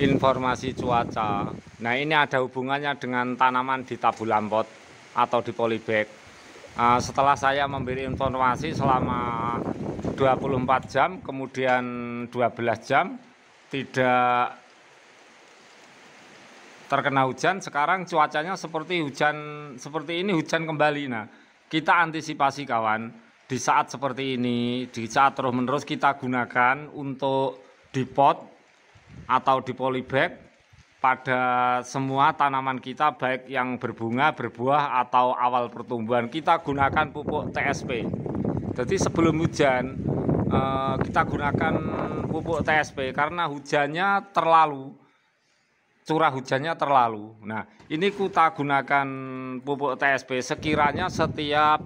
informasi cuaca. Nah ini ada hubungannya dengan tanaman di tabu lampot atau di polybag. Ah, setelah saya memberi informasi selama 24 jam, kemudian 12 jam, tidak terkena hujan. Sekarang cuacanya seperti hujan seperti ini hujan kembali. Nah kita antisipasi kawan. Di saat seperti ini, di saat terus-menerus kita gunakan untuk di pot atau di polybag pada semua tanaman kita baik yang berbunga, berbuah atau awal pertumbuhan kita gunakan pupuk TSP. Jadi sebelum hujan eh, kita gunakan pupuk TSP karena hujannya terlalu curah hujannya terlalu. Nah, ini kita gunakan pupuk TSP sekiranya setiap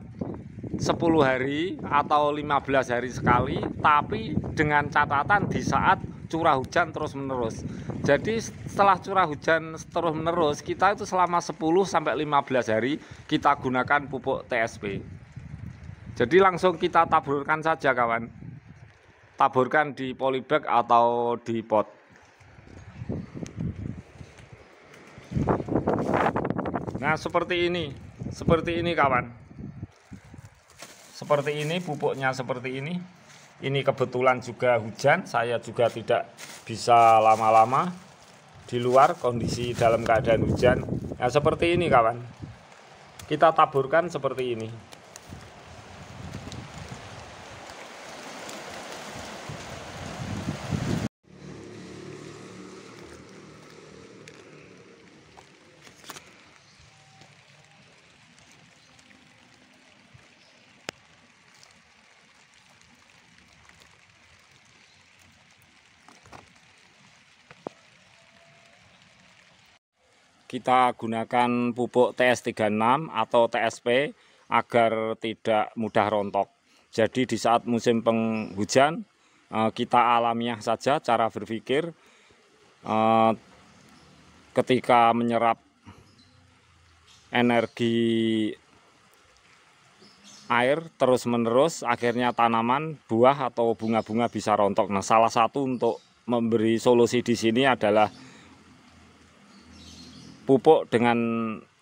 10 hari atau 15 hari sekali tapi dengan catatan di saat curah hujan terus menerus. Jadi setelah curah hujan terus menerus, kita itu selama 10 sampai 15 hari kita gunakan pupuk TSP. Jadi langsung kita taburkan saja kawan. Taburkan di polybag atau di pot. Nah, seperti ini. Seperti ini kawan. Seperti ini pupuknya seperti ini. Ini kebetulan juga hujan, saya juga tidak bisa lama-lama di luar kondisi dalam keadaan hujan. Nah, seperti ini kawan. Kita taburkan seperti ini. kita gunakan pupuk TS36 atau TSP agar tidak mudah rontok. Jadi di saat musim penghujan eh, kita alamiah saja cara berpikir eh, ketika menyerap energi air terus menerus akhirnya tanaman buah atau bunga-bunga bisa rontok. Nah, salah satu untuk memberi solusi di sini adalah pupuk dengan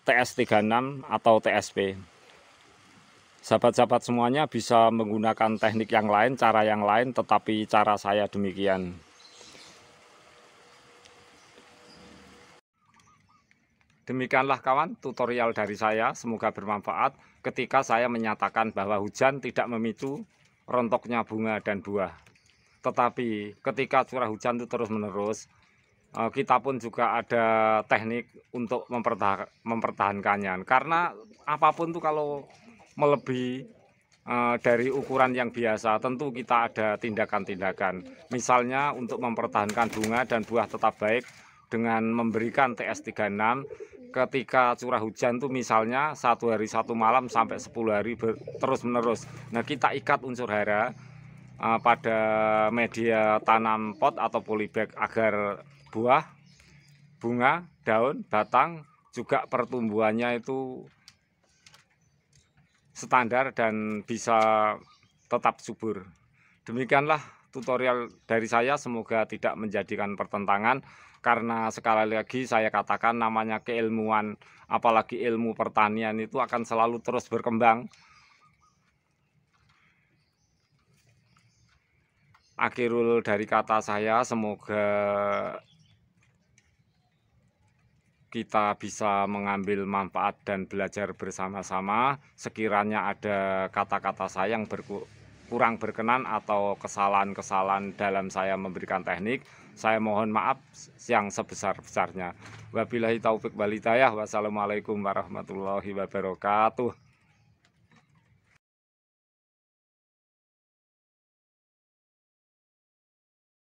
TS36 atau TSP. Sahabat-sahabat semuanya bisa menggunakan teknik yang lain, cara yang lain, tetapi cara saya demikian. Demikianlah kawan tutorial dari saya, semoga bermanfaat ketika saya menyatakan bahwa hujan tidak memicu rontoknya bunga dan buah. Tetapi ketika curah hujan itu terus-menerus, Eh, kita pun juga ada teknik untuk mempertahankannya karena apapun tuh kalau melebihi eh, dari ukuran yang biasa tentu kita ada tindakan-tindakan misalnya untuk mempertahankan bunga dan buah tetap baik dengan memberikan TS36 ketika curah hujan tuh misalnya satu hari satu malam sampai 10 hari terus menerus nah kita ikat unsur hara eh, pada media tanam pot atau polybag agar buah, bunga, daun, batang juga pertumbuhannya itu standar dan bisa tetap subur. Demikianlah tutorial dari saya semoga tidak menjadikan pertentangan karena sekali lagi saya katakan namanya keilmuan apalagi ilmu pertanian itu akan selalu terus berkembang akhirul dari kata saya semoga kita bisa mengambil manfaat dan belajar bersama-sama sekiranya ada kata-kata saya yang kurang berkenan atau kesalahan-kesalahan dalam saya memberikan teknik saya mohon maaf yang sebesar-besarnya wabillahi taufik walidayah wassalamualaikum warahmatullahi wabarakatuh